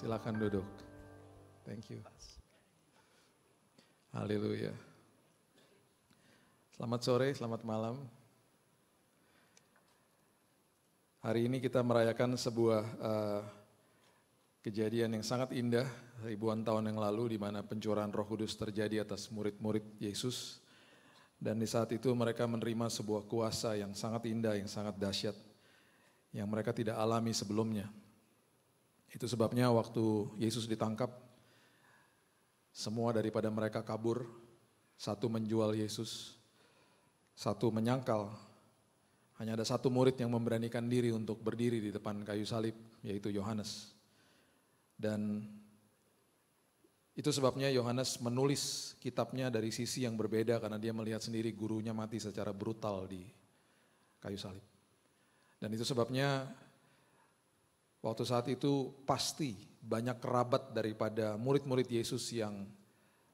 Silakan duduk. Thank you. Haleluya. Selamat sore, selamat malam. Hari ini kita merayakan sebuah uh, kejadian yang sangat indah ribuan tahun yang lalu di mana pencurahan Roh Kudus terjadi atas murid-murid Yesus dan di saat itu mereka menerima sebuah kuasa yang sangat indah, yang sangat dahsyat yang mereka tidak alami sebelumnya. Itu sebabnya waktu Yesus ditangkap, semua daripada mereka kabur, satu menjual Yesus, satu menyangkal. Hanya ada satu murid yang memberanikan diri untuk berdiri di depan kayu salib, yaitu Yohanes. Dan itu sebabnya Yohanes menulis kitabnya dari sisi yang berbeda karena dia melihat sendiri gurunya mati secara brutal di kayu salib. Dan itu sebabnya Waktu saat itu pasti banyak kerabat daripada murid-murid Yesus yang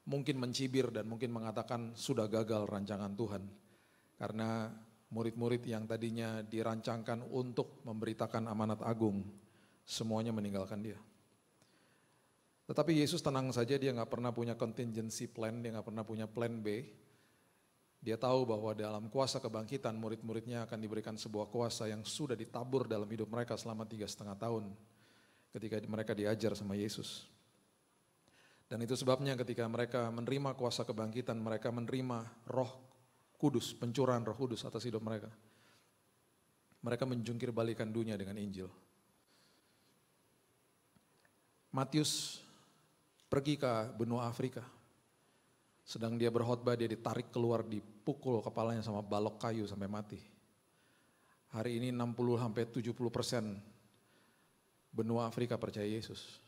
mungkin mencibir dan mungkin mengatakan sudah gagal rancangan Tuhan. Karena murid-murid yang tadinya dirancangkan untuk memberitakan amanat agung, semuanya meninggalkan dia. Tetapi Yesus tenang saja, dia nggak pernah punya contingency plan, dia nggak pernah punya plan B. Dia tahu bahwa dalam kuasa kebangkitan murid-muridnya akan diberikan sebuah kuasa yang sudah ditabur dalam hidup mereka selama tiga setengah tahun ketika mereka diajar sama Yesus. Dan itu sebabnya ketika mereka menerima kuasa kebangkitan, mereka menerima roh kudus, pencurahan roh kudus atas hidup mereka. Mereka menjungkir balikan dunia dengan Injil. Matius pergi ke benua Afrika sedang dia berkhotbah dia ditarik keluar dipukul kepalanya sama balok kayu sampai mati. Hari ini 60 sampai 70 persen benua Afrika percaya Yesus.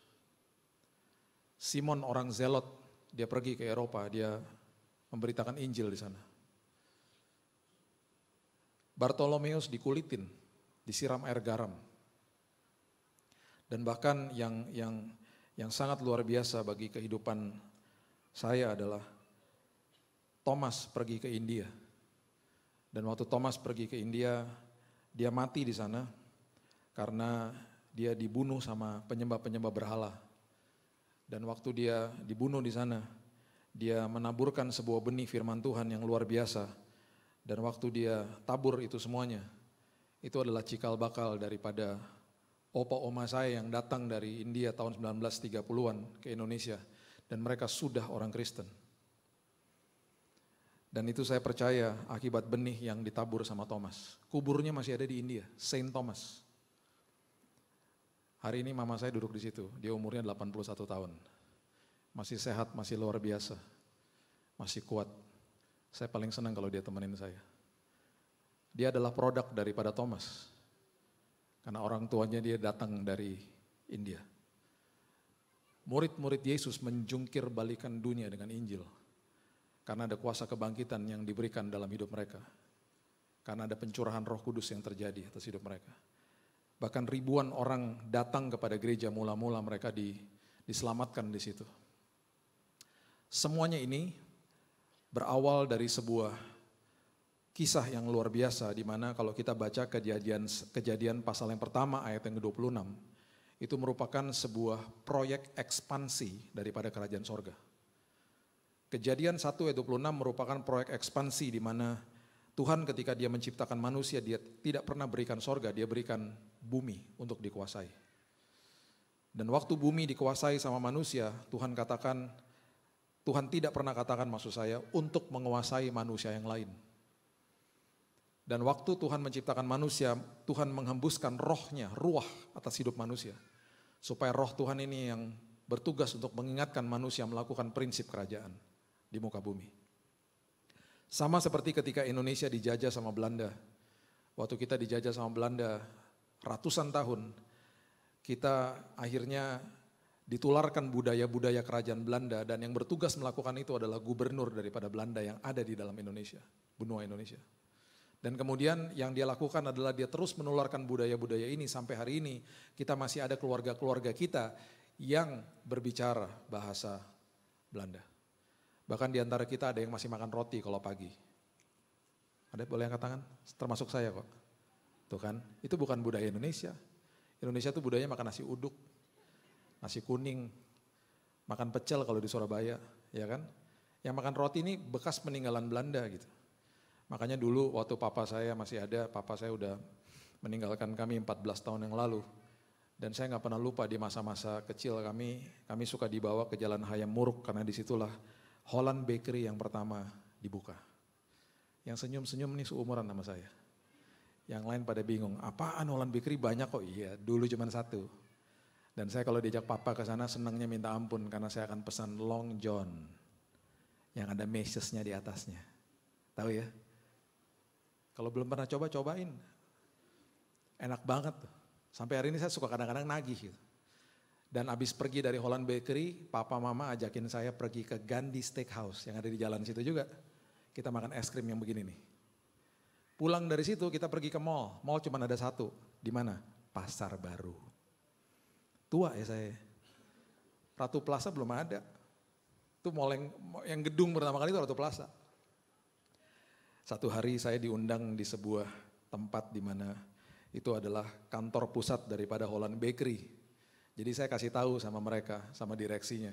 Simon orang Zelot, dia pergi ke Eropa, dia memberitakan Injil di sana. Bartolomeus dikulitin, disiram air garam. Dan bahkan yang yang yang sangat luar biasa bagi kehidupan saya adalah Thomas pergi ke India. Dan waktu Thomas pergi ke India, dia mati di sana karena dia dibunuh sama penyembah-penyembah berhala. Dan waktu dia dibunuh di sana, dia menaburkan sebuah benih firman Tuhan yang luar biasa. Dan waktu dia tabur itu semuanya, itu adalah cikal bakal daripada opa oma saya yang datang dari India tahun 1930-an ke Indonesia. Dan mereka sudah orang Kristen. Dan itu saya percaya akibat benih yang ditabur sama Thomas. Kuburnya masih ada di India, Saint Thomas. Hari ini mama saya duduk di situ, dia umurnya 81 tahun. Masih sehat, masih luar biasa. Masih kuat. Saya paling senang kalau dia temenin saya. Dia adalah produk daripada Thomas. Karena orang tuanya dia datang dari India. Murid-murid Yesus menjungkir balikan dunia dengan Injil. Karena ada kuasa kebangkitan yang diberikan dalam hidup mereka. Karena ada pencurahan roh kudus yang terjadi atas hidup mereka. Bahkan ribuan orang datang kepada gereja mula-mula mereka di, diselamatkan di situ. Semuanya ini berawal dari sebuah kisah yang luar biasa di mana kalau kita baca kejadian kejadian pasal yang pertama ayat yang ke-26 itu merupakan sebuah proyek ekspansi daripada kerajaan sorga. Kejadian 1 ayat 26 merupakan proyek ekspansi di mana Tuhan ketika dia menciptakan manusia, dia tidak pernah berikan sorga, dia berikan bumi untuk dikuasai. Dan waktu bumi dikuasai sama manusia, Tuhan katakan, Tuhan tidak pernah katakan maksud saya untuk menguasai manusia yang lain. Dan waktu Tuhan menciptakan manusia, Tuhan menghembuskan rohnya, ruah atas hidup manusia. Supaya roh Tuhan ini yang bertugas untuk mengingatkan manusia melakukan prinsip kerajaan di muka bumi. Sama seperti ketika Indonesia dijajah sama Belanda. Waktu kita dijajah sama Belanda ratusan tahun, kita akhirnya ditularkan budaya-budaya kerajaan Belanda dan yang bertugas melakukan itu adalah gubernur daripada Belanda yang ada di dalam Indonesia, benua Indonesia. Dan kemudian yang dia lakukan adalah dia terus menularkan budaya-budaya ini sampai hari ini kita masih ada keluarga-keluarga kita yang berbicara bahasa Belanda. Bahkan di antara kita ada yang masih makan roti kalau pagi. Ada boleh angkat tangan? Termasuk saya kok. Tuh kan, itu bukan budaya Indonesia. Indonesia tuh budayanya makan nasi uduk, nasi kuning, makan pecel kalau di Surabaya, ya kan? Yang makan roti ini bekas peninggalan Belanda gitu. Makanya dulu waktu papa saya masih ada, papa saya udah meninggalkan kami 14 tahun yang lalu. Dan saya nggak pernah lupa di masa-masa kecil kami, kami suka dibawa ke Jalan Hayam Muruk karena disitulah Holland Bakery yang pertama dibuka. Yang senyum-senyum nih seumuran sama saya. Yang lain pada bingung, apaan Holland Bakery banyak kok? Iya, dulu cuma satu. Dan saya kalau diajak papa ke sana senangnya minta ampun karena saya akan pesan long john yang ada mesesnya di atasnya. Tahu ya? Kalau belum pernah coba, cobain. Enak banget. Sampai hari ini saya suka kadang-kadang nagih gitu. Dan abis pergi dari Holland Bakery, papa mama ajakin saya pergi ke Gandhi Steakhouse yang ada di jalan situ juga. Kita makan es krim yang begini nih. Pulang dari situ kita pergi ke mall. Mall cuma ada satu. Di mana? Pasar Baru. Tua ya saya. Ratu Plaza belum ada. Itu mall yang, yang gedung pertama kali itu Ratu Plaza. Satu hari saya diundang di sebuah tempat di mana itu adalah kantor pusat daripada Holland Bakery jadi saya kasih tahu sama mereka, sama direksinya.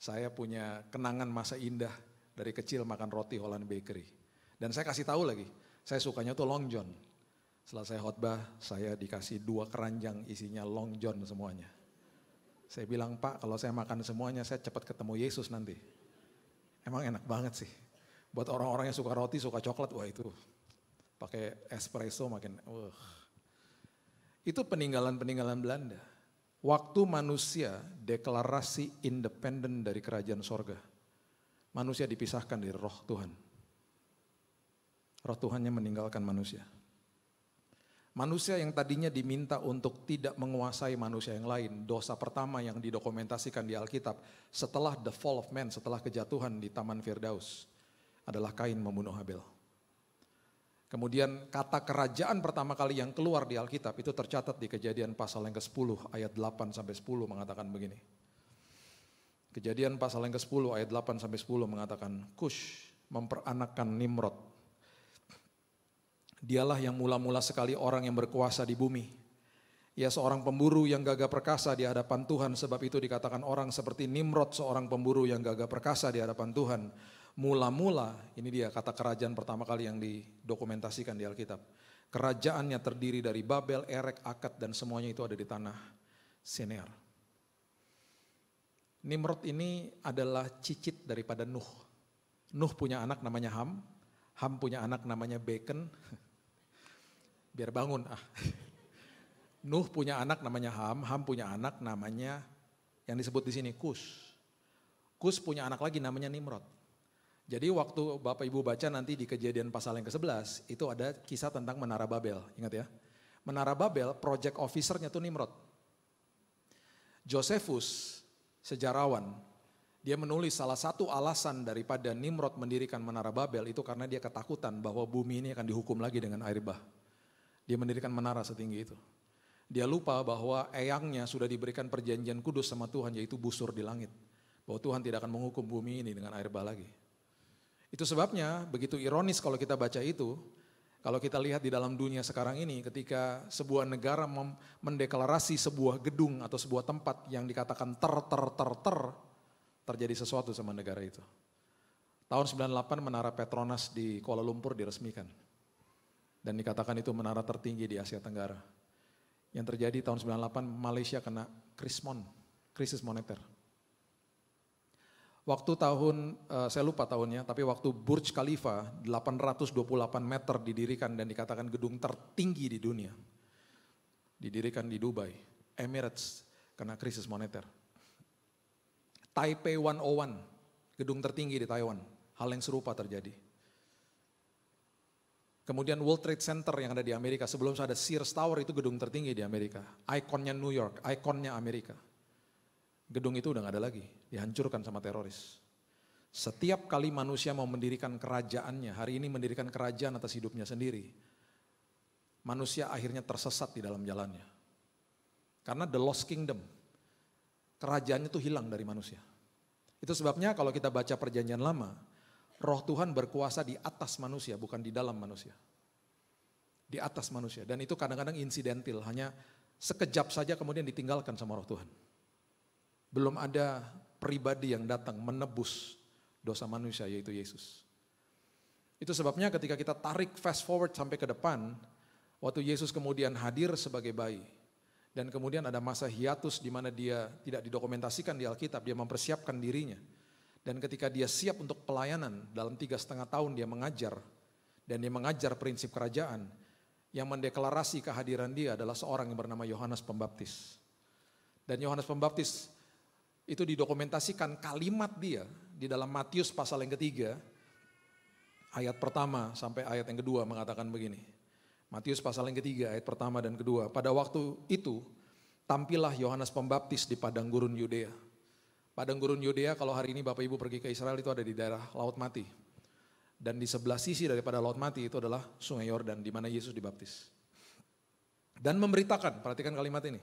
Saya punya kenangan masa indah dari kecil makan roti Holland Bakery. Dan saya kasih tahu lagi, saya sukanya tuh Long John. Setelah saya khotbah, saya dikasih dua keranjang isinya Long John semuanya. Saya bilang, Pak kalau saya makan semuanya saya cepat ketemu Yesus nanti. Emang enak banget sih. Buat orang-orang yang suka roti, suka coklat, wah itu pakai espresso makin, wah. Uh. Itu peninggalan-peninggalan Belanda. Waktu manusia deklarasi independen dari kerajaan sorga, manusia dipisahkan dari roh Tuhan. Roh Tuhannya meninggalkan manusia. Manusia yang tadinya diminta untuk tidak menguasai manusia yang lain, dosa pertama yang didokumentasikan di Alkitab setelah the fall of man, setelah kejatuhan di Taman Firdaus adalah Kain membunuh Habel. Kemudian kata kerajaan pertama kali yang keluar di Alkitab itu tercatat di kejadian pasal yang ke-10 ayat 8 sampai 10 mengatakan begini. Kejadian pasal yang ke-10 ayat 8 sampai 10 mengatakan Kush memperanakan Nimrod. Dialah yang mula-mula sekali orang yang berkuasa di bumi. Ia seorang pemburu yang gagah perkasa di hadapan Tuhan sebab itu dikatakan orang seperti Nimrod seorang pemburu yang gagah perkasa di hadapan Tuhan. Mula-mula, ini dia kata kerajaan pertama kali yang didokumentasikan di Alkitab. Kerajaannya terdiri dari Babel, Erek, Akad, dan semuanya itu ada di tanah Sinear. Nimrod ini adalah cicit daripada Nuh. Nuh punya anak namanya Ham, Ham punya anak namanya Bacon. Biar bangun ah. Nuh punya anak namanya Ham, Ham punya anak namanya yang disebut di sini Kus. Kus punya anak lagi namanya Nimrod. Jadi waktu Bapak Ibu baca nanti di kejadian pasal yang ke-11, itu ada kisah tentang Menara Babel, ingat ya. Menara Babel, project Officers-nya tuh Nimrod. Josephus, sejarawan, dia menulis salah satu alasan daripada Nimrod mendirikan Menara Babel itu karena dia ketakutan bahwa bumi ini akan dihukum lagi dengan air bah. Dia mendirikan menara setinggi itu. Dia lupa bahwa eyangnya sudah diberikan perjanjian kudus sama Tuhan yaitu busur di langit. Bahwa Tuhan tidak akan menghukum bumi ini dengan air bah lagi. Itu sebabnya begitu ironis kalau kita baca itu, kalau kita lihat di dalam dunia sekarang ini, ketika sebuah negara mendeklarasi sebuah gedung atau sebuah tempat yang dikatakan ter ter ter ter, terjadi sesuatu sama negara itu. Tahun 98 menara Petronas di Kuala Lumpur diresmikan. Dan dikatakan itu menara tertinggi di Asia Tenggara. Yang terjadi tahun 98 Malaysia kena krismon, krisis moneter. Waktu tahun, uh, saya lupa tahunnya, tapi waktu Burj Khalifa 828 meter didirikan dan dikatakan gedung tertinggi di dunia. Didirikan di Dubai, Emirates, karena krisis moneter. Taipei 101, gedung tertinggi di Taiwan, hal yang serupa terjadi. Kemudian World Trade Center yang ada di Amerika, sebelum saya ada Sears Tower itu gedung tertinggi di Amerika. Ikonnya New York, ikonnya Amerika gedung itu udah nggak ada lagi, dihancurkan sama teroris. Setiap kali manusia mau mendirikan kerajaannya, hari ini mendirikan kerajaan atas hidupnya sendiri, manusia akhirnya tersesat di dalam jalannya. Karena the lost kingdom, kerajaannya itu hilang dari manusia. Itu sebabnya kalau kita baca perjanjian lama, roh Tuhan berkuasa di atas manusia, bukan di dalam manusia. Di atas manusia. Dan itu kadang-kadang insidentil, hanya sekejap saja kemudian ditinggalkan sama roh Tuhan. Belum ada pribadi yang datang menebus dosa manusia yaitu Yesus. Itu sebabnya ketika kita tarik fast forward sampai ke depan, waktu Yesus kemudian hadir sebagai bayi, dan kemudian ada masa hiatus di mana dia tidak didokumentasikan di Alkitab, dia mempersiapkan dirinya. Dan ketika dia siap untuk pelayanan, dalam tiga setengah tahun dia mengajar, dan dia mengajar prinsip kerajaan, yang mendeklarasi kehadiran dia adalah seorang yang bernama Yohanes Pembaptis. Dan Yohanes Pembaptis itu didokumentasikan kalimat dia di dalam Matius pasal yang ketiga, ayat pertama sampai ayat yang kedua mengatakan begini. Matius pasal yang ketiga, ayat pertama dan kedua. Pada waktu itu, tampillah Yohanes Pembaptis di padang gurun Yudea. Padang gurun Yudea kalau hari ini Bapak Ibu pergi ke Israel itu ada di daerah Laut Mati. Dan di sebelah sisi daripada Laut Mati itu adalah Sungai Yordan di mana Yesus dibaptis. Dan memberitakan, perhatikan kalimat ini.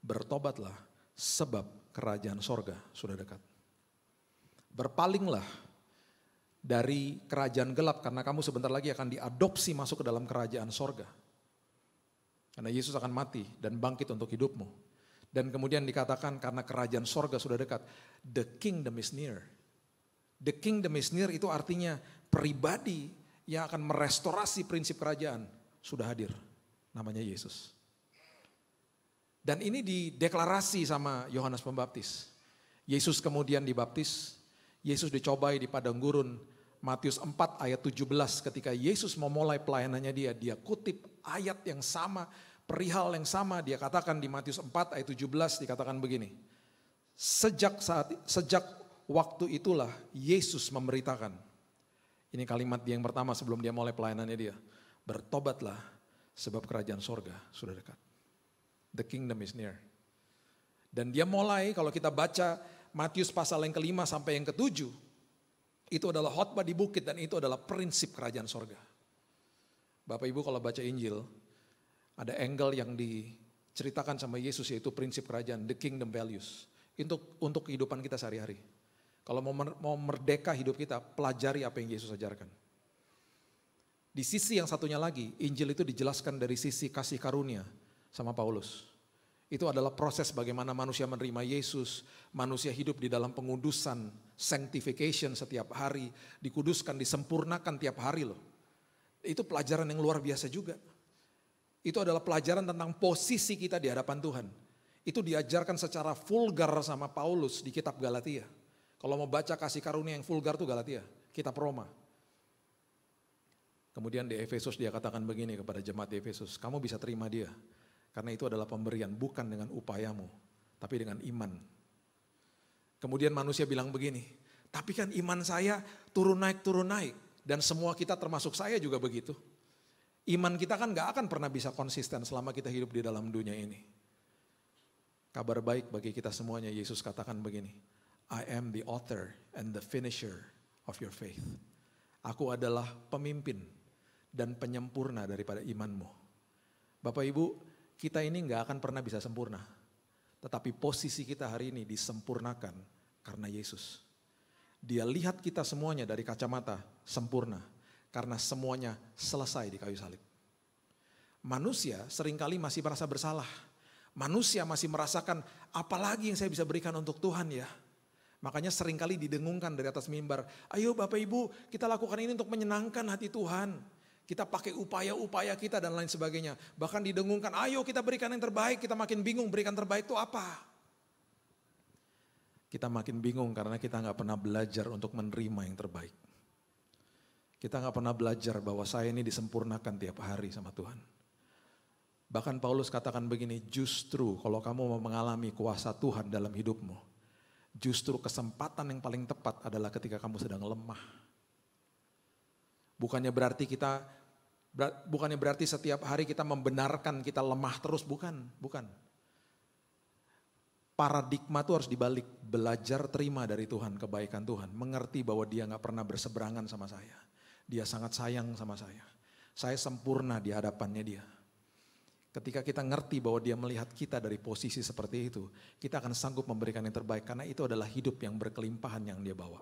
Bertobatlah sebab kerajaan sorga sudah dekat. Berpalinglah dari kerajaan gelap karena kamu sebentar lagi akan diadopsi masuk ke dalam kerajaan sorga. Karena Yesus akan mati dan bangkit untuk hidupmu. Dan kemudian dikatakan karena kerajaan sorga sudah dekat. The kingdom is near. The kingdom is near itu artinya pribadi yang akan merestorasi prinsip kerajaan sudah hadir. Namanya Yesus. Dan ini dideklarasi sama Yohanes Pembaptis. Yesus kemudian dibaptis, Yesus dicobai di padang gurun. Matius 4 ayat 17 ketika Yesus memulai pelayanannya dia, dia kutip ayat yang sama, perihal yang sama, dia katakan di Matius 4 ayat 17 dikatakan begini. Sejak saat sejak waktu itulah Yesus memberitakan. Ini kalimat dia yang pertama sebelum dia mulai pelayanannya dia. Bertobatlah sebab kerajaan sorga sudah dekat. The kingdom is near. Dan dia mulai kalau kita baca Matius pasal yang kelima sampai yang ketujuh. Itu adalah khotbah di bukit dan itu adalah prinsip kerajaan sorga. Bapak Ibu kalau baca Injil, ada angle yang diceritakan sama Yesus yaitu prinsip kerajaan, the kingdom values. Untuk, untuk kehidupan kita sehari-hari. Kalau mau, mer, mau merdeka hidup kita, pelajari apa yang Yesus ajarkan. Di sisi yang satunya lagi, Injil itu dijelaskan dari sisi kasih karunia, sama Paulus. Itu adalah proses bagaimana manusia menerima Yesus, manusia hidup di dalam pengudusan, sanctification setiap hari, dikuduskan, disempurnakan tiap hari loh. Itu pelajaran yang luar biasa juga. Itu adalah pelajaran tentang posisi kita di hadapan Tuhan. Itu diajarkan secara vulgar sama Paulus di kitab Galatia. Kalau mau baca kasih karunia yang vulgar tuh Galatia, kitab Roma. Kemudian di Efesus dia katakan begini kepada jemaat di Efesus, kamu bisa terima dia karena itu adalah pemberian, bukan dengan upayamu, tapi dengan iman. Kemudian manusia bilang begini, tapi kan iman saya turun naik, turun naik. Dan semua kita termasuk saya juga begitu. Iman kita kan gak akan pernah bisa konsisten selama kita hidup di dalam dunia ini. Kabar baik bagi kita semuanya, Yesus katakan begini, I am the author and the finisher of your faith. Aku adalah pemimpin dan penyempurna daripada imanmu. Bapak Ibu, kita ini nggak akan pernah bisa sempurna. Tetapi posisi kita hari ini disempurnakan karena Yesus. Dia lihat kita semuanya dari kacamata sempurna. Karena semuanya selesai di kayu salib. Manusia seringkali masih merasa bersalah. Manusia masih merasakan apalagi yang saya bisa berikan untuk Tuhan ya. Makanya seringkali didengungkan dari atas mimbar. Ayo Bapak Ibu kita lakukan ini untuk menyenangkan hati Tuhan kita pakai upaya-upaya kita dan lain sebagainya. Bahkan didengungkan, ayo kita berikan yang terbaik, kita makin bingung berikan terbaik itu apa. Kita makin bingung karena kita nggak pernah belajar untuk menerima yang terbaik. Kita nggak pernah belajar bahwa saya ini disempurnakan tiap hari sama Tuhan. Bahkan Paulus katakan begini, justru kalau kamu mau mengalami kuasa Tuhan dalam hidupmu, justru kesempatan yang paling tepat adalah ketika kamu sedang lemah. Bukannya berarti kita bukannya berarti setiap hari kita membenarkan kita lemah terus, bukan, bukan. Paradigma itu harus dibalik, belajar terima dari Tuhan kebaikan Tuhan, mengerti bahwa dia nggak pernah berseberangan sama saya. Dia sangat sayang sama saya. Saya sempurna di hadapannya dia. Ketika kita ngerti bahwa dia melihat kita dari posisi seperti itu, kita akan sanggup memberikan yang terbaik karena itu adalah hidup yang berkelimpahan yang dia bawa.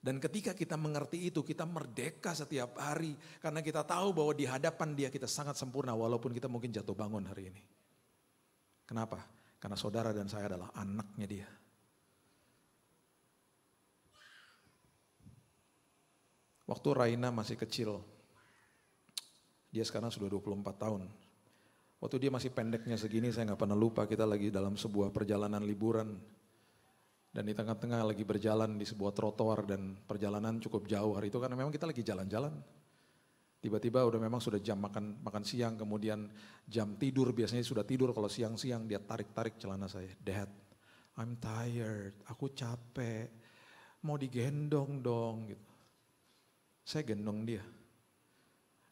Dan ketika kita mengerti itu, kita merdeka setiap hari. Karena kita tahu bahwa di hadapan dia kita sangat sempurna walaupun kita mungkin jatuh bangun hari ini. Kenapa? Karena saudara dan saya adalah anaknya dia. Waktu Raina masih kecil, dia sekarang sudah 24 tahun. Waktu dia masih pendeknya segini, saya nggak pernah lupa kita lagi dalam sebuah perjalanan liburan dan di tengah-tengah lagi berjalan di sebuah trotoar dan perjalanan cukup jauh hari itu karena memang kita lagi jalan-jalan. Tiba-tiba udah memang sudah jam makan makan siang, kemudian jam tidur biasanya sudah tidur kalau siang-siang dia tarik-tarik celana saya. Dad, I'm tired, aku capek, mau digendong dong gitu. Saya gendong dia.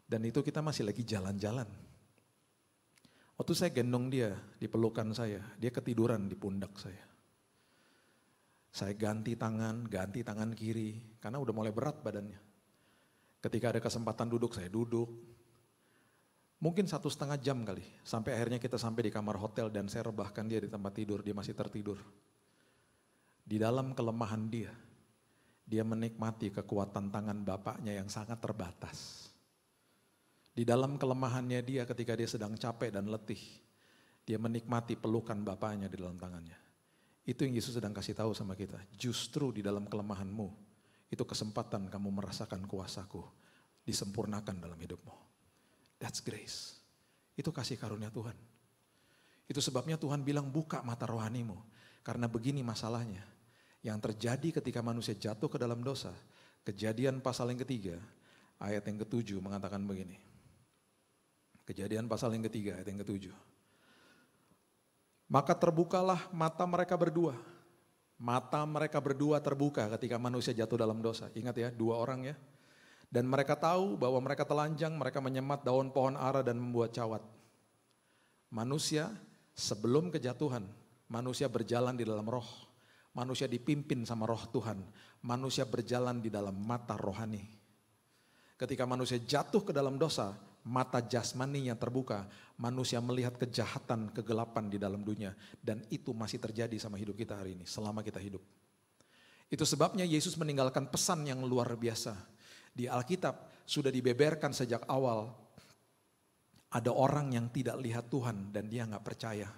Dan itu kita masih lagi jalan-jalan. Waktu saya gendong dia di pelukan saya, dia ketiduran di pundak saya. Saya ganti tangan, ganti tangan kiri, karena udah mulai berat badannya. Ketika ada kesempatan duduk, saya duduk. Mungkin satu setengah jam kali, sampai akhirnya kita sampai di kamar hotel dan saya rebahkan dia di tempat tidur, dia masih tertidur. Di dalam kelemahan dia, dia menikmati kekuatan tangan bapaknya yang sangat terbatas. Di dalam kelemahannya dia ketika dia sedang capek dan letih, dia menikmati pelukan bapaknya di dalam tangannya. Itu yang Yesus sedang kasih tahu sama kita. Justru di dalam kelemahanmu, itu kesempatan kamu merasakan kuasaku disempurnakan dalam hidupmu. That's grace. Itu kasih karunia Tuhan. Itu sebabnya Tuhan bilang buka mata rohanimu. Karena begini masalahnya. Yang terjadi ketika manusia jatuh ke dalam dosa. Kejadian pasal yang ketiga, ayat yang ketujuh mengatakan begini. Kejadian pasal yang ketiga, ayat yang ketujuh. Maka terbukalah mata mereka berdua. Mata mereka berdua terbuka ketika manusia jatuh dalam dosa. Ingat ya, dua orang ya. Dan mereka tahu bahwa mereka telanjang, mereka menyemat daun pohon ara dan membuat cawat. Manusia sebelum kejatuhan, manusia berjalan di dalam roh. Manusia dipimpin sama roh Tuhan. Manusia berjalan di dalam mata rohani. Ketika manusia jatuh ke dalam dosa, mata jasmani yang terbuka, manusia melihat kejahatan, kegelapan di dalam dunia. Dan itu masih terjadi sama hidup kita hari ini, selama kita hidup. Itu sebabnya Yesus meninggalkan pesan yang luar biasa. Di Alkitab sudah dibeberkan sejak awal, ada orang yang tidak lihat Tuhan dan dia nggak percaya.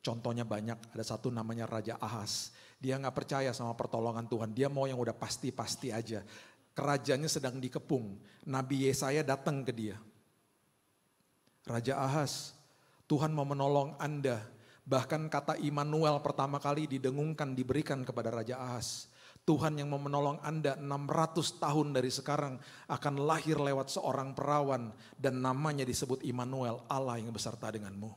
Contohnya banyak, ada satu namanya Raja Ahas. Dia nggak percaya sama pertolongan Tuhan, dia mau yang udah pasti-pasti aja kerajaannya sedang dikepung. Nabi Yesaya datang ke dia. Raja Ahas, Tuhan mau menolong Anda. Bahkan kata Immanuel pertama kali didengungkan diberikan kepada Raja Ahas. Tuhan yang mau menolong Anda 600 tahun dari sekarang akan lahir lewat seorang perawan dan namanya disebut Immanuel, Allah yang beserta denganmu.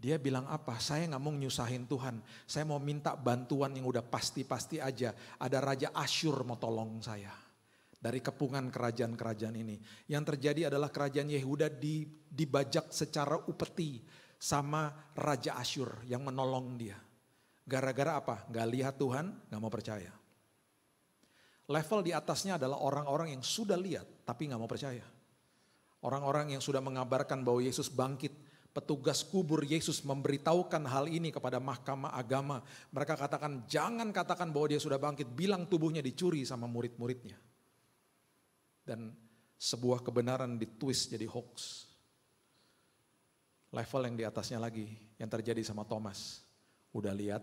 Dia bilang apa? Saya nggak mau nyusahin Tuhan. Saya mau minta bantuan yang udah pasti-pasti aja. Ada Raja Asyur mau tolong saya dari kepungan kerajaan-kerajaan ini. Yang terjadi adalah kerajaan Yehuda dibajak secara upeti sama Raja Asyur yang menolong dia. Gara-gara apa? Gak lihat Tuhan, gak mau percaya. Level di atasnya adalah orang-orang yang sudah lihat tapi gak mau percaya. Orang-orang yang sudah mengabarkan bahwa Yesus bangkit, petugas kubur Yesus memberitahukan hal ini kepada mahkamah agama. Mereka katakan, jangan katakan bahwa dia sudah bangkit, bilang tubuhnya dicuri sama murid-muridnya. Dan sebuah kebenaran ditwist jadi hoax. Level yang di atasnya lagi, yang terjadi sama Thomas. Udah lihat,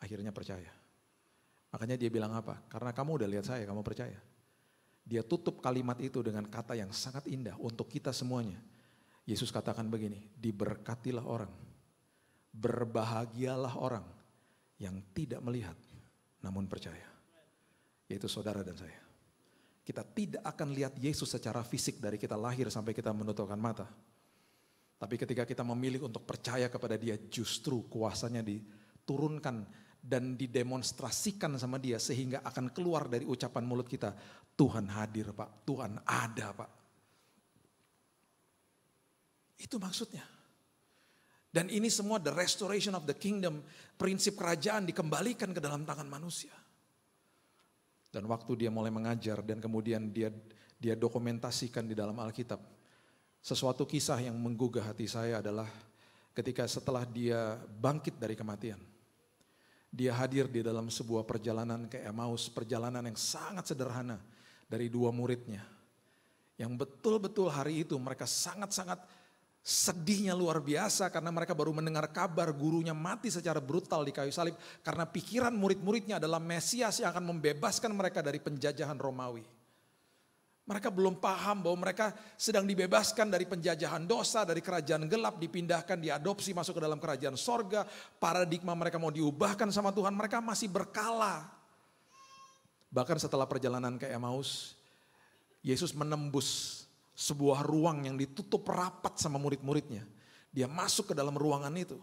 akhirnya percaya. Makanya dia bilang apa? Karena kamu udah lihat saya, kamu percaya. Dia tutup kalimat itu dengan kata yang sangat indah untuk kita semuanya. Yesus katakan begini, diberkatilah orang, berbahagialah orang yang tidak melihat namun percaya. Yaitu saudara dan saya. Kita tidak akan lihat Yesus secara fisik dari kita lahir sampai kita menutupkan mata. Tapi ketika kita memilih untuk percaya kepada dia, justru kuasanya diturunkan dan didemonstrasikan sama dia sehingga akan keluar dari ucapan mulut kita. Tuhan hadir pak, Tuhan ada pak. Itu maksudnya. Dan ini semua the restoration of the kingdom, prinsip kerajaan dikembalikan ke dalam tangan manusia. Dan waktu dia mulai mengajar dan kemudian dia dia dokumentasikan di dalam Alkitab. Sesuatu kisah yang menggugah hati saya adalah ketika setelah dia bangkit dari kematian. Dia hadir di dalam sebuah perjalanan ke Emmaus, perjalanan yang sangat sederhana dari dua muridnya. Yang betul-betul hari itu mereka sangat-sangat sedihnya luar biasa karena mereka baru mendengar kabar gurunya mati secara brutal di kayu salib karena pikiran murid-muridnya adalah Mesias yang akan membebaskan mereka dari penjajahan Romawi. Mereka belum paham bahwa mereka sedang dibebaskan dari penjajahan dosa, dari kerajaan gelap, dipindahkan, diadopsi masuk ke dalam kerajaan sorga. Paradigma mereka mau diubahkan sama Tuhan, mereka masih berkala. Bahkan setelah perjalanan ke Emmaus, Yesus menembus sebuah ruang yang ditutup rapat sama murid-muridnya. Dia masuk ke dalam ruangan itu.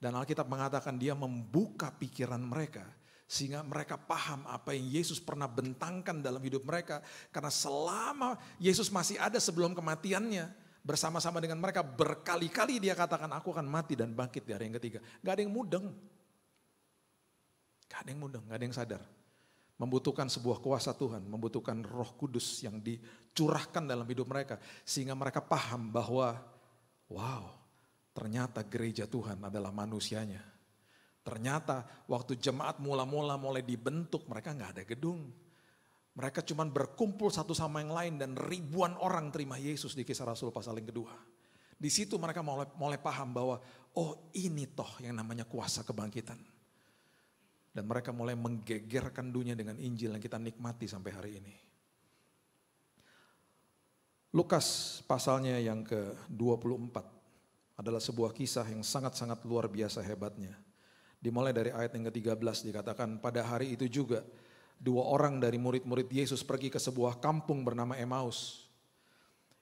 Dan Alkitab mengatakan dia membuka pikiran mereka sehingga mereka paham apa yang Yesus pernah bentangkan dalam hidup mereka karena selama Yesus masih ada sebelum kematiannya bersama-sama dengan mereka berkali-kali dia katakan aku akan mati dan bangkit di hari yang ketiga gak ada yang mudeng gak ada yang mudeng gak ada yang sadar membutuhkan sebuah kuasa Tuhan membutuhkan roh kudus yang di curahkan dalam hidup mereka. Sehingga mereka paham bahwa wow ternyata gereja Tuhan adalah manusianya. Ternyata waktu jemaat mula-mula mulai dibentuk mereka nggak ada gedung. Mereka cuma berkumpul satu sama yang lain dan ribuan orang terima Yesus di kisah Rasul pasal yang kedua. Di situ mereka mulai, mulai paham bahwa oh ini toh yang namanya kuasa kebangkitan. Dan mereka mulai menggegerkan dunia dengan Injil yang kita nikmati sampai hari ini. Lukas pasalnya yang ke-24 adalah sebuah kisah yang sangat-sangat luar biasa hebatnya. Dimulai dari ayat yang ke-13 dikatakan pada hari itu juga dua orang dari murid-murid Yesus pergi ke sebuah kampung bernama Emmaus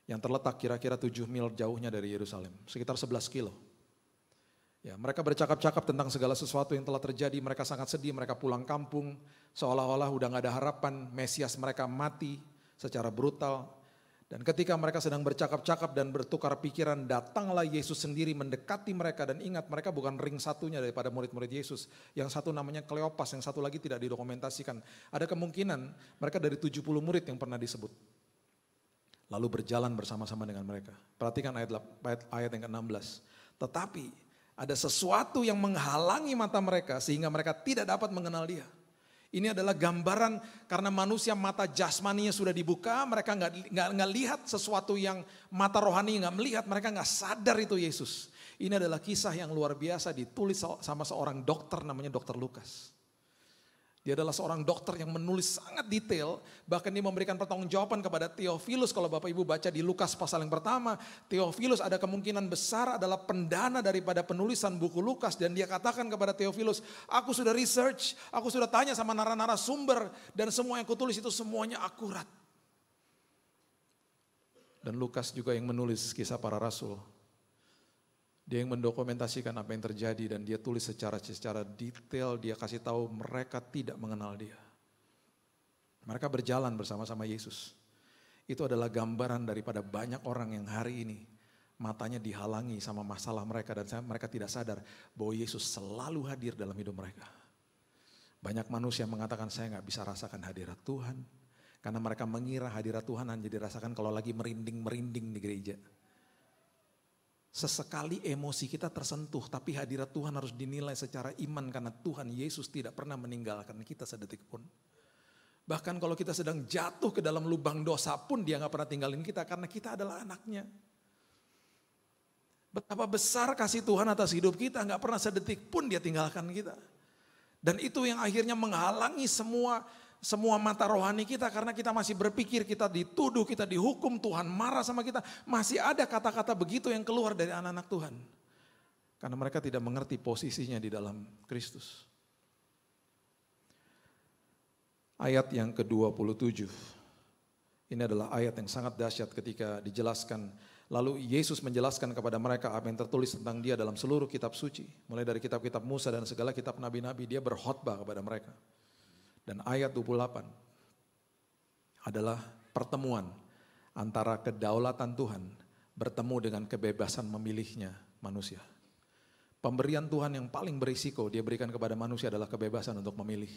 yang terletak kira-kira 7 mil jauhnya dari Yerusalem, sekitar 11 kilo. Ya, mereka bercakap-cakap tentang segala sesuatu yang telah terjadi, mereka sangat sedih, mereka pulang kampung, seolah-olah udah gak ada harapan, Mesias mereka mati secara brutal, dan ketika mereka sedang bercakap-cakap dan bertukar pikiran, datanglah Yesus sendiri mendekati mereka dan ingat mereka bukan ring satunya daripada murid-murid Yesus. Yang satu namanya Kleopas, yang satu lagi tidak didokumentasikan. Ada kemungkinan mereka dari 70 murid yang pernah disebut. Lalu berjalan bersama-sama dengan mereka. Perhatikan ayat, ayat, ayat yang ke-16. Tetapi ada sesuatu yang menghalangi mata mereka sehingga mereka tidak dapat mengenal dia. Ini adalah gambaran karena manusia mata jasmaninya sudah dibuka, mereka nggak nggak lihat sesuatu yang mata rohani nggak melihat, mereka nggak sadar itu Yesus. Ini adalah kisah yang luar biasa ditulis sama seorang dokter namanya Dokter Lukas. Dia adalah seorang dokter yang menulis sangat detail, bahkan dia memberikan pertanggungjawaban kepada Theophilus kalau Bapak Ibu baca di Lukas pasal yang pertama, Theophilus ada kemungkinan besar adalah pendana daripada penulisan buku Lukas dan dia katakan kepada Theophilus, "Aku sudah research, aku sudah tanya sama nara-nara sumber dan semua yang kutulis itu semuanya akurat." Dan Lukas juga yang menulis kisah para rasul. Dia yang mendokumentasikan apa yang terjadi dan dia tulis secara secara detail, dia kasih tahu mereka tidak mengenal dia. Mereka berjalan bersama-sama Yesus. Itu adalah gambaran daripada banyak orang yang hari ini matanya dihalangi sama masalah mereka dan mereka tidak sadar bahwa Yesus selalu hadir dalam hidup mereka. Banyak manusia mengatakan saya nggak bisa rasakan hadirat Tuhan karena mereka mengira hadirat Tuhan hanya dirasakan kalau lagi merinding-merinding di gereja. Sesekali emosi kita tersentuh, tapi hadirat Tuhan harus dinilai secara iman karena Tuhan Yesus tidak pernah meninggalkan kita sedetik pun. Bahkan kalau kita sedang jatuh ke dalam lubang dosa pun dia nggak pernah tinggalin kita karena kita adalah anaknya. Betapa besar kasih Tuhan atas hidup kita, nggak pernah sedetik pun dia tinggalkan kita. Dan itu yang akhirnya menghalangi semua semua mata rohani kita karena kita masih berpikir kita dituduh, kita dihukum, Tuhan marah sama kita. Masih ada kata-kata begitu yang keluar dari anak-anak Tuhan. Karena mereka tidak mengerti posisinya di dalam Kristus. Ayat yang ke-27. Ini adalah ayat yang sangat dahsyat ketika dijelaskan Lalu Yesus menjelaskan kepada mereka apa yang tertulis tentang dia dalam seluruh kitab suci. Mulai dari kitab-kitab Musa dan segala kitab nabi-nabi, dia berkhotbah kepada mereka. Dan ayat 28 adalah pertemuan antara kedaulatan Tuhan bertemu dengan kebebasan memilihnya manusia. Pemberian Tuhan yang paling berisiko dia berikan kepada manusia adalah kebebasan untuk memilih.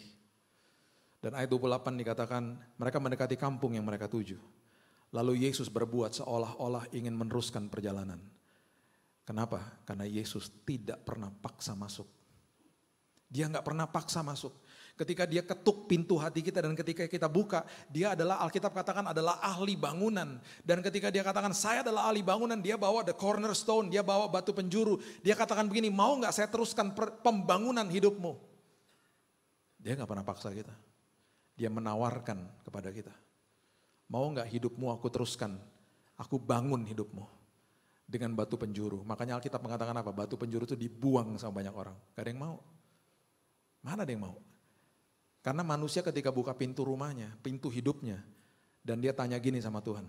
Dan ayat 28 dikatakan mereka mendekati kampung yang mereka tuju. Lalu Yesus berbuat seolah-olah ingin meneruskan perjalanan. Kenapa? Karena Yesus tidak pernah paksa masuk. Dia nggak pernah paksa masuk. Ketika dia ketuk pintu hati kita dan ketika kita buka, dia adalah Alkitab katakan adalah ahli bangunan. Dan ketika dia katakan saya adalah ahli bangunan, dia bawa the cornerstone, dia bawa batu penjuru. Dia katakan begini, mau nggak saya teruskan pembangunan hidupmu? Dia nggak pernah paksa kita. Dia menawarkan kepada kita. Mau nggak hidupmu aku teruskan? Aku bangun hidupmu dengan batu penjuru. Makanya Alkitab mengatakan apa? Batu penjuru itu dibuang sama banyak orang. Gak ada yang mau. Mana ada yang mau? Karena manusia ketika buka pintu rumahnya, pintu hidupnya, dan dia tanya gini sama Tuhan.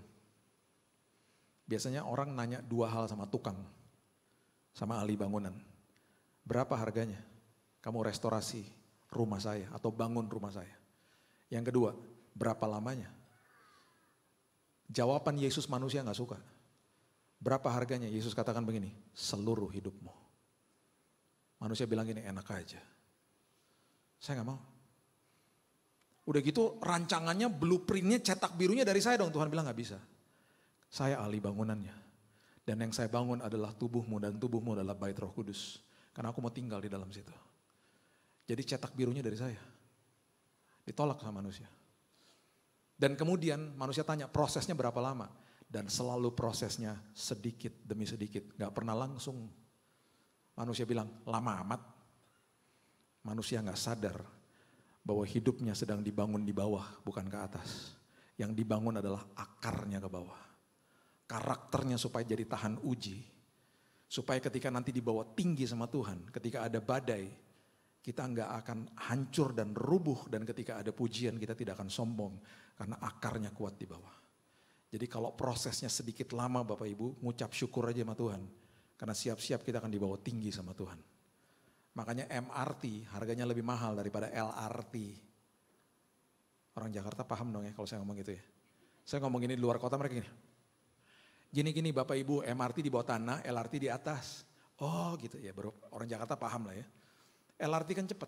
Biasanya orang nanya dua hal sama tukang, sama ahli bangunan. Berapa harganya? Kamu restorasi rumah saya atau bangun rumah saya. Yang kedua, berapa lamanya? Jawaban Yesus manusia nggak suka. Berapa harganya? Yesus katakan begini, seluruh hidupmu. Manusia bilang gini, enak aja. Saya nggak mau. Udah gitu rancangannya, blueprintnya, cetak birunya dari saya dong. Tuhan bilang gak bisa. Saya ahli bangunannya. Dan yang saya bangun adalah tubuhmu dan tubuhmu adalah bait roh kudus. Karena aku mau tinggal di dalam situ. Jadi cetak birunya dari saya. Ditolak sama manusia. Dan kemudian manusia tanya prosesnya berapa lama? Dan selalu prosesnya sedikit demi sedikit. Gak pernah langsung. Manusia bilang lama amat. Manusia gak sadar bahwa hidupnya sedang dibangun di bawah, bukan ke atas. Yang dibangun adalah akarnya ke bawah. Karakternya supaya jadi tahan uji. Supaya ketika nanti dibawa tinggi sama Tuhan, ketika ada badai, kita nggak akan hancur dan rubuh dan ketika ada pujian kita tidak akan sombong karena akarnya kuat di bawah. Jadi kalau prosesnya sedikit lama Bapak Ibu, ngucap syukur aja sama Tuhan. Karena siap-siap kita akan dibawa tinggi sama Tuhan. Makanya MRT harganya lebih mahal daripada LRT. Orang Jakarta paham dong ya kalau saya ngomong gitu ya. Saya ngomong gini di luar kota mereka gini. Gini-gini Bapak Ibu MRT di bawah tanah, LRT di atas. Oh gitu ya, baru orang Jakarta paham lah ya. LRT kan cepat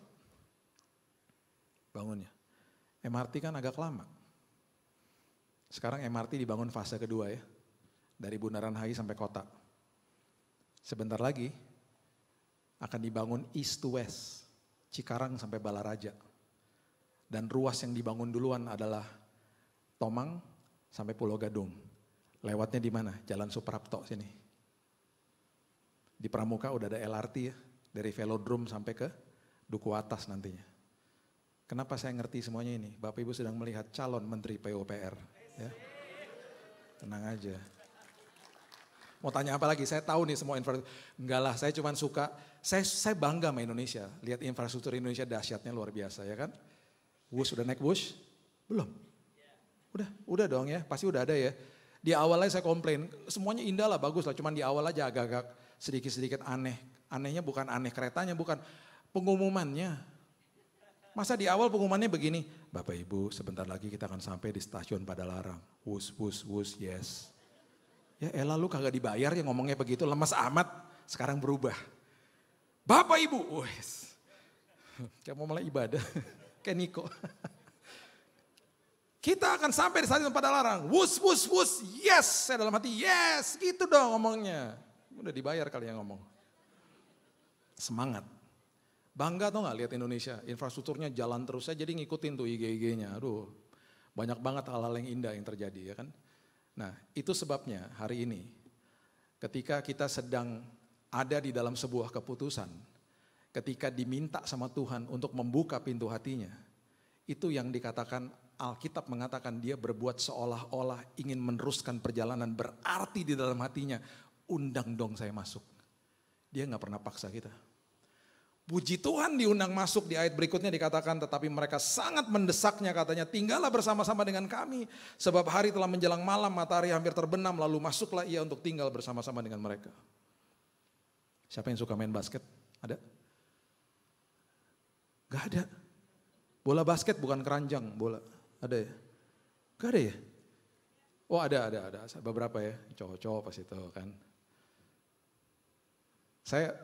bangunnya. MRT kan agak lama. Sekarang MRT dibangun fase kedua ya. Dari Bundaran HI sampai kota. Sebentar lagi akan dibangun east to west, Cikarang sampai Balaraja. Dan ruas yang dibangun duluan adalah Tomang sampai Pulau Gadung. Lewatnya di mana? Jalan Suprapto sini. Di Pramuka udah ada LRT ya, dari Velodrome sampai ke Duku Atas nantinya. Kenapa saya ngerti semuanya ini? Bapak Ibu sedang melihat calon Menteri PUPR. Ya. Tenang aja. Mau tanya apa lagi? Saya tahu nih semua infrastruktur. Enggak lah, saya cuma suka. Saya, saya bangga sama Indonesia. Lihat infrastruktur Indonesia dahsyatnya luar biasa ya kan. Bus udah naik bus? Belum. Udah, udah dong ya. Pasti udah ada ya. Di awalnya saya komplain, semuanya indah lah, bagus lah. Cuman di awal aja agak-agak sedikit-sedikit aneh. Anehnya bukan aneh keretanya, bukan pengumumannya. Masa di awal pengumumannya begini, Bapak Ibu sebentar lagi kita akan sampai di stasiun Padalarang. Wus, wus, wus, yes. Ya Ella lu kagak dibayar ya ngomongnya begitu lemas amat. Sekarang berubah. Bapak Ibu. Wes. Kayak mau mulai ibadah. Kayak Niko. Kita akan sampai di saat tempat larang. Wus, wus, wus. Yes. Saya dalam hati yes. Gitu dong ngomongnya. Udah dibayar kali yang ngomong. Semangat. Bangga tau gak lihat Indonesia. Infrastrukturnya jalan terus. Saya jadi ngikutin tuh IG-IG-nya. Aduh. Banyak banget hal-hal yang indah yang terjadi ya kan. Nah, itu sebabnya hari ini ketika kita sedang ada di dalam sebuah keputusan, ketika diminta sama Tuhan untuk membuka pintu hatinya, itu yang dikatakan Alkitab mengatakan dia berbuat seolah-olah ingin meneruskan perjalanan berarti di dalam hatinya, undang dong saya masuk. Dia nggak pernah paksa kita. Puji Tuhan diundang masuk di ayat berikutnya dikatakan tetapi mereka sangat mendesaknya katanya tinggallah bersama-sama dengan kami sebab hari telah menjelang malam matahari hampir terbenam lalu masuklah ia untuk tinggal bersama-sama dengan mereka. Siapa yang suka main basket? Ada? Gak ada. Bola basket bukan keranjang, bola. Ada ya? Gak ada ya? Oh ada, ada, ada. Beberapa ya, cowok-cowok pas itu kan. Saya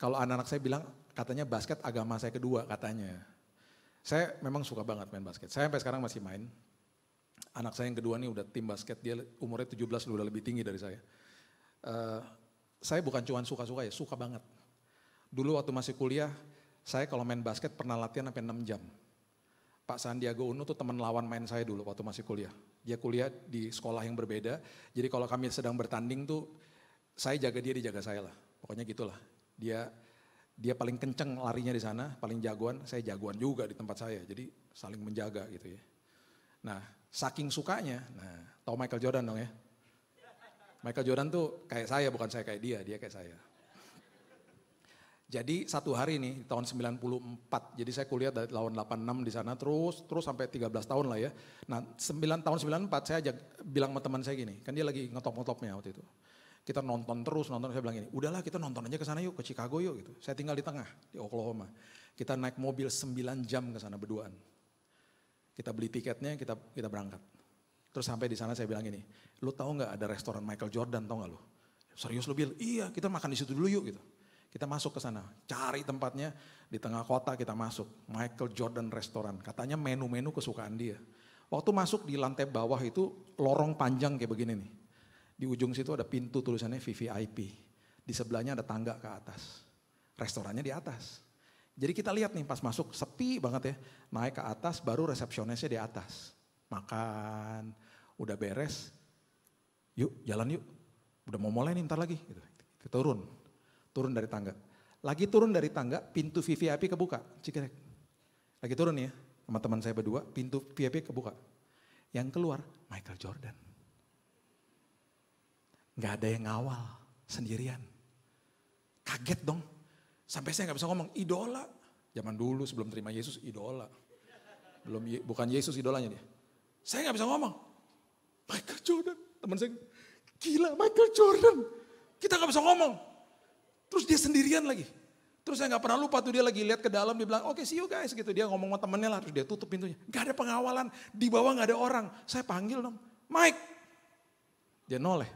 kalau anak-anak saya bilang katanya basket agama saya kedua katanya. Saya memang suka banget main basket. Saya sampai sekarang masih main. Anak saya yang kedua nih udah tim basket, dia umurnya 17 udah lebih tinggi dari saya. Uh, saya bukan cuma suka-suka ya, suka banget. Dulu waktu masih kuliah, saya kalau main basket pernah latihan sampai 6 jam. Pak Sandiago Uno tuh teman lawan main saya dulu waktu masih kuliah. Dia kuliah di sekolah yang berbeda. Jadi kalau kami sedang bertanding tuh saya jaga dia, dia jaga saya lah. Pokoknya gitulah. Dia dia paling kenceng larinya di sana, paling jagoan, saya jagoan juga di tempat saya. Jadi saling menjaga gitu ya. Nah, saking sukanya, nah, tau Michael Jordan dong ya. Michael Jordan tuh kayak saya, bukan saya kayak dia, dia kayak saya. Jadi satu hari ini tahun 94, jadi saya kuliah dari tahun 86 di sana terus terus sampai 13 tahun lah ya. Nah 9, tahun 94 saya ajak, bilang sama teman saya gini, kan dia lagi ngetop-ngetopnya waktu itu kita nonton terus nonton saya bilang ini udahlah kita nonton aja ke sana yuk ke Chicago yuk gitu saya tinggal di tengah di Oklahoma kita naik mobil 9 jam ke sana berduaan kita beli tiketnya kita kita berangkat terus sampai di sana saya bilang ini lu tahu nggak ada restoran Michael Jordan tau nggak lu serius lu bilang iya kita makan di situ dulu yuk gitu kita masuk ke sana, cari tempatnya di tengah kota kita masuk. Michael Jordan restoran, katanya menu-menu kesukaan dia. Waktu masuk di lantai bawah itu lorong panjang kayak begini nih. Di ujung situ ada pintu tulisannya VVIP. Di sebelahnya ada tangga ke atas. Restorannya di atas. Jadi kita lihat nih pas masuk sepi banget ya. Naik ke atas baru resepsionisnya di atas. Makan, udah beres. Yuk jalan yuk. Udah mau mulai nih ntar lagi. Gitu. Kita turun. Turun dari tangga. Lagi turun dari tangga pintu VVIP kebuka. Cikrek. Lagi turun nih ya sama teman saya berdua, pintu VIP kebuka. Yang keluar Michael Jordan nggak ada yang ngawal sendirian. Kaget dong. Sampai saya nggak bisa ngomong idola. Zaman dulu sebelum terima Yesus idola. Belum bukan Yesus idolanya dia. Saya nggak bisa ngomong. Michael Jordan, teman saya gila Michael Jordan. Kita nggak bisa ngomong. Terus dia sendirian lagi. Terus saya nggak pernah lupa tuh dia lagi lihat ke dalam dia bilang oke okay, see you guys gitu dia ngomong sama temennya lah terus dia tutup pintunya Gak ada pengawalan di bawah nggak ada orang saya panggil dong Mike dia noleh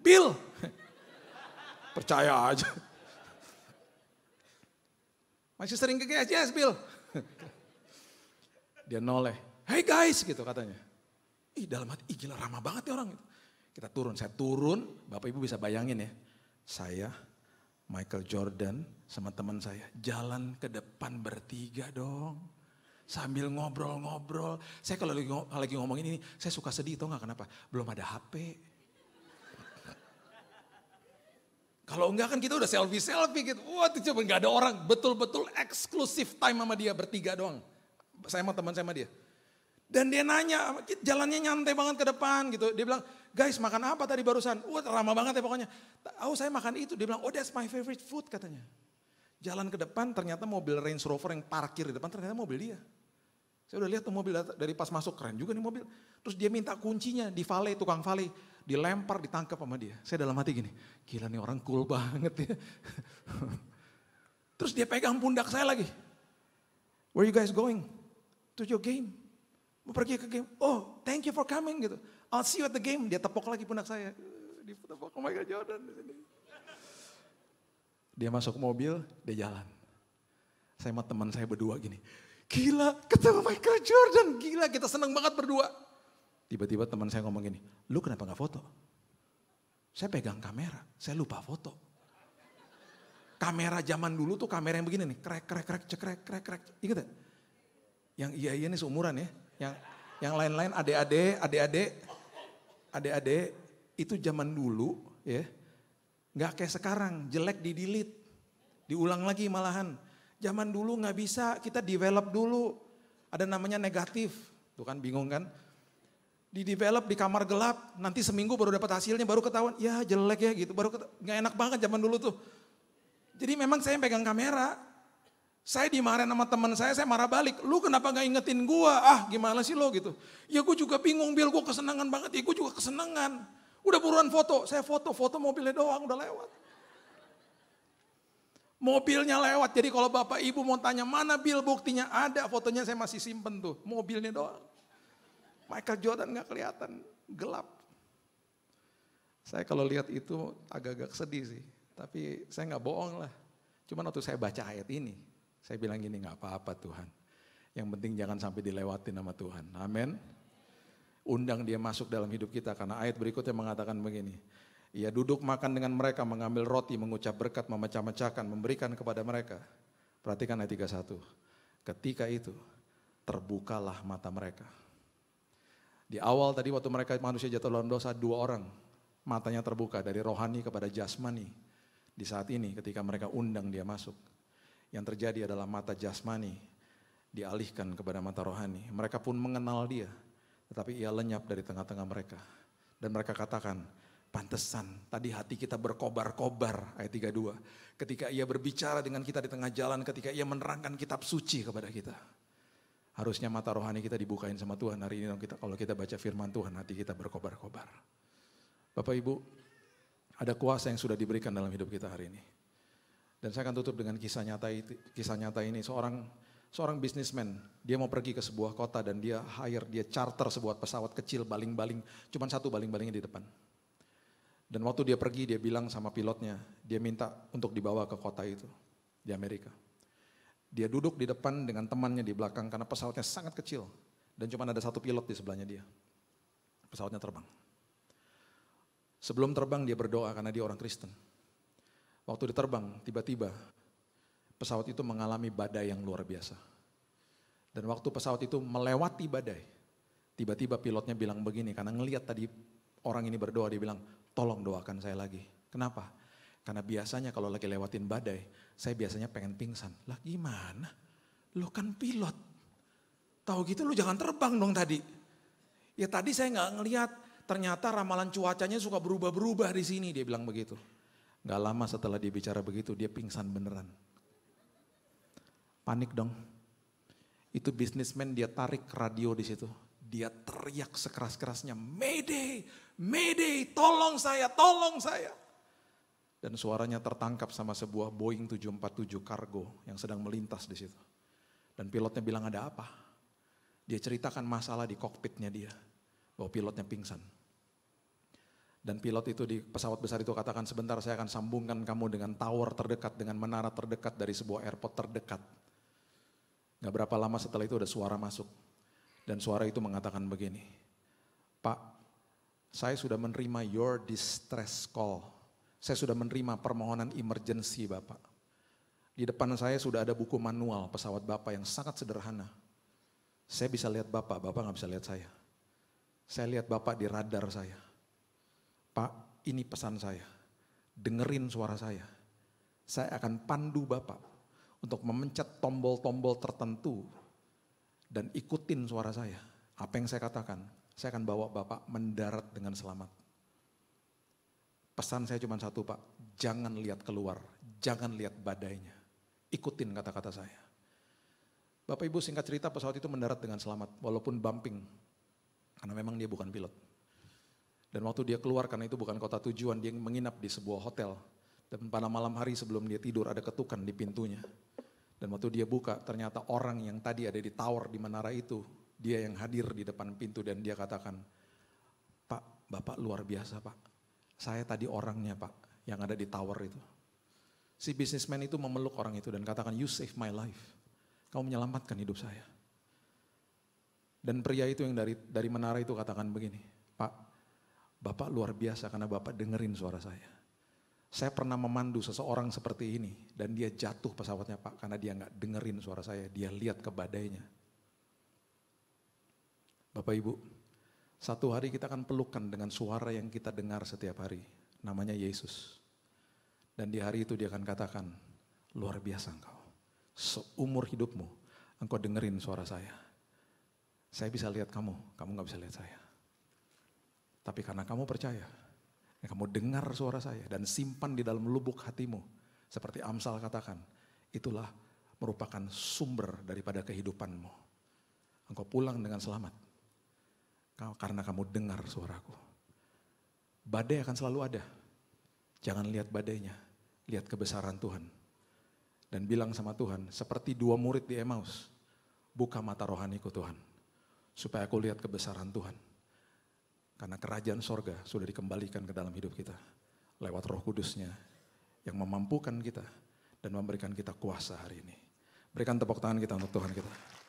Bill. Percaya aja. Masih sering ke GS, yes Bill. Dia noleh, hey guys gitu katanya. Ih dalam hati, gila ramah banget nih ya orang. Kita turun, saya turun, Bapak Ibu bisa bayangin ya. Saya, Michael Jordan sama teman saya, jalan ke depan bertiga dong. Sambil ngobrol-ngobrol. Saya kalau lagi, lagi ngomongin ini, saya suka sedih tau gak kenapa. Belum ada HP, Kalau enggak kan kita udah selfie-selfie gitu. Wah itu coba nggak ada orang. Betul-betul eksklusif time sama dia bertiga doang. Saya sama teman saya sama dia. Dan dia nanya, jalannya nyantai banget ke depan gitu. Dia bilang, guys makan apa tadi barusan? Wah ramah banget ya pokoknya. Oh saya makan itu. Dia bilang, oh that's my favorite food katanya. Jalan ke depan ternyata mobil Range Rover yang parkir di depan ternyata mobil dia. Saya udah lihat tuh mobil dari pas masuk keren juga nih mobil. Terus dia minta kuncinya di vale tukang vale dilempar ditangkap sama dia. Saya dalam hati gini, gila nih orang cool banget ya. Terus dia pegang pundak saya lagi. Where you guys going? To your game. Mau pergi ke game. Oh, thank you for coming gitu. I'll see you at the game. Dia tepok lagi pundak saya. Dia tepok, oh my God Jordan. Dia masuk mobil, dia jalan. Saya sama teman saya berdua gini Gila, ketemu Michael Jordan. Gila, kita seneng banget berdua. Tiba-tiba teman saya ngomong gini, lu kenapa gak foto? Saya pegang kamera, saya lupa foto. Kamera zaman dulu tuh kamera yang begini nih, krek, krek, krek, cekrek, krek, krek. Ingat ya? Yang iya iya nih seumuran ya. Yang yang lain-lain ade ade ade ade ade ade itu zaman dulu ya. gak kayak sekarang, jelek di delete. Diulang lagi malahan Zaman dulu nggak bisa, kita develop dulu. Ada namanya negatif, tuh kan bingung kan? Di develop di kamar gelap, nanti seminggu baru dapat hasilnya, baru ketahuan, ya jelek ya gitu, baru nggak enak banget zaman dulu tuh. Jadi memang saya pegang kamera, saya dimarahin sama teman saya, saya marah balik. Lu kenapa gak ingetin gua? Ah gimana sih lo gitu. Ya gue juga bingung Bil, gue kesenangan banget. Ya gue juga kesenangan. Udah buruan foto, saya foto, foto mobilnya doang udah lewat. Mobilnya lewat, jadi kalau bapak ibu mau tanya mana bil buktinya ada fotonya saya masih simpen tuh, mobilnya doang. Michael Jordan gak kelihatan, gelap. Saya kalau lihat itu agak-agak sedih sih, tapi saya nggak bohong lah. Cuman waktu saya baca ayat ini, saya bilang gini nggak apa-apa Tuhan. Yang penting jangan sampai dilewati nama Tuhan. Amin. Undang dia masuk dalam hidup kita karena ayat berikutnya mengatakan begini. Ia duduk makan dengan mereka, mengambil roti, mengucap berkat, memecah-mecahkan, memberikan kepada mereka. Perhatikan ayat 31. Ketika itu, terbukalah mata mereka. Di awal tadi waktu mereka manusia jatuh dalam dosa, dua orang matanya terbuka dari rohani kepada jasmani. Di saat ini ketika mereka undang dia masuk, yang terjadi adalah mata jasmani dialihkan kepada mata rohani. Mereka pun mengenal dia, tetapi ia lenyap dari tengah-tengah mereka. Dan mereka katakan, Pantesan tadi hati kita berkobar-kobar ayat 32. Ketika ia berbicara dengan kita di tengah jalan, ketika ia menerangkan kitab suci kepada kita. Harusnya mata rohani kita dibukain sama Tuhan hari ini dong kita kalau kita baca firman Tuhan hati kita berkobar-kobar. Bapak Ibu, ada kuasa yang sudah diberikan dalam hidup kita hari ini. Dan saya akan tutup dengan kisah nyata itu, kisah nyata ini seorang seorang bisnismen, dia mau pergi ke sebuah kota dan dia hire, dia charter sebuah pesawat kecil baling-baling, cuman satu baling-balingnya di depan. Dan waktu dia pergi, dia bilang sama pilotnya, dia minta untuk dibawa ke kota itu di Amerika. Dia duduk di depan dengan temannya di belakang karena pesawatnya sangat kecil dan cuma ada satu pilot di sebelahnya dia. Pesawatnya terbang. Sebelum terbang dia berdoa karena dia orang Kristen. Waktu terbang tiba-tiba pesawat itu mengalami badai yang luar biasa. Dan waktu pesawat itu melewati badai, tiba-tiba pilotnya bilang begini, karena ngelihat tadi orang ini berdoa, dia bilang, tolong doakan saya lagi. Kenapa? Karena biasanya kalau lagi lewatin badai, saya biasanya pengen pingsan. Lah gimana? Lu kan pilot. Tahu gitu lu jangan terbang dong tadi. Ya tadi saya nggak ngeliat, ternyata ramalan cuacanya suka berubah-berubah di sini, dia bilang begitu. Gak lama setelah dia bicara begitu, dia pingsan beneran. Panik dong. Itu bisnismen dia tarik radio di situ. Dia teriak sekeras-kerasnya, Mayday, Mayday, tolong saya, tolong saya. Dan suaranya tertangkap sama sebuah Boeing 747 kargo yang sedang melintas di situ. Dan pilotnya bilang ada apa? Dia ceritakan masalah di kokpitnya dia. Bahwa pilotnya pingsan. Dan pilot itu di pesawat besar itu katakan sebentar saya akan sambungkan kamu dengan tower terdekat, dengan menara terdekat dari sebuah airport terdekat. Gak berapa lama setelah itu ada suara masuk. Dan suara itu mengatakan begini, Pak saya sudah menerima your distress call. Saya sudah menerima permohonan emergency Bapak. Di depan saya sudah ada buku manual pesawat Bapak yang sangat sederhana. Saya bisa lihat Bapak, Bapak nggak bisa lihat saya. Saya lihat Bapak di radar saya. Pak, ini pesan saya. Dengerin suara saya. Saya akan pandu Bapak untuk memencet tombol-tombol tertentu dan ikutin suara saya. Apa yang saya katakan, saya akan bawa Bapak mendarat dengan selamat. Pesan saya cuma satu Pak, jangan lihat keluar, jangan lihat badainya. Ikutin kata-kata saya. Bapak Ibu singkat cerita pesawat itu mendarat dengan selamat, walaupun bumping. Karena memang dia bukan pilot. Dan waktu dia keluar karena itu bukan kota tujuan, dia menginap di sebuah hotel. Dan pada malam hari sebelum dia tidur ada ketukan di pintunya. Dan waktu dia buka ternyata orang yang tadi ada di tower di menara itu dia yang hadir di depan pintu dan dia katakan, Pak, Bapak luar biasa Pak. Saya tadi orangnya Pak, yang ada di tower itu. Si bisnismen itu memeluk orang itu dan katakan, you save my life. Kau menyelamatkan hidup saya. Dan pria itu yang dari dari menara itu katakan begini, Pak, Bapak luar biasa karena Bapak dengerin suara saya. Saya pernah memandu seseorang seperti ini dan dia jatuh pesawatnya Pak karena dia nggak dengerin suara saya, dia lihat ke badainya. Bapak Ibu, satu hari kita akan pelukan dengan suara yang kita dengar setiap hari. Namanya Yesus. Dan di hari itu dia akan katakan, luar biasa engkau. Seumur hidupmu, engkau dengerin suara saya. Saya bisa lihat kamu, kamu gak bisa lihat saya. Tapi karena kamu percaya, ya kamu dengar suara saya dan simpan di dalam lubuk hatimu. Seperti Amsal katakan, itulah merupakan sumber daripada kehidupanmu. Engkau pulang dengan selamat karena kamu dengar suaraku. Badai akan selalu ada. Jangan lihat badainya, lihat kebesaran Tuhan. Dan bilang sama Tuhan, seperti dua murid di Emmaus, buka mata rohaniku Tuhan, supaya aku lihat kebesaran Tuhan. Karena kerajaan sorga sudah dikembalikan ke dalam hidup kita. Lewat roh kudusnya yang memampukan kita dan memberikan kita kuasa hari ini. Berikan tepuk tangan kita untuk Tuhan kita.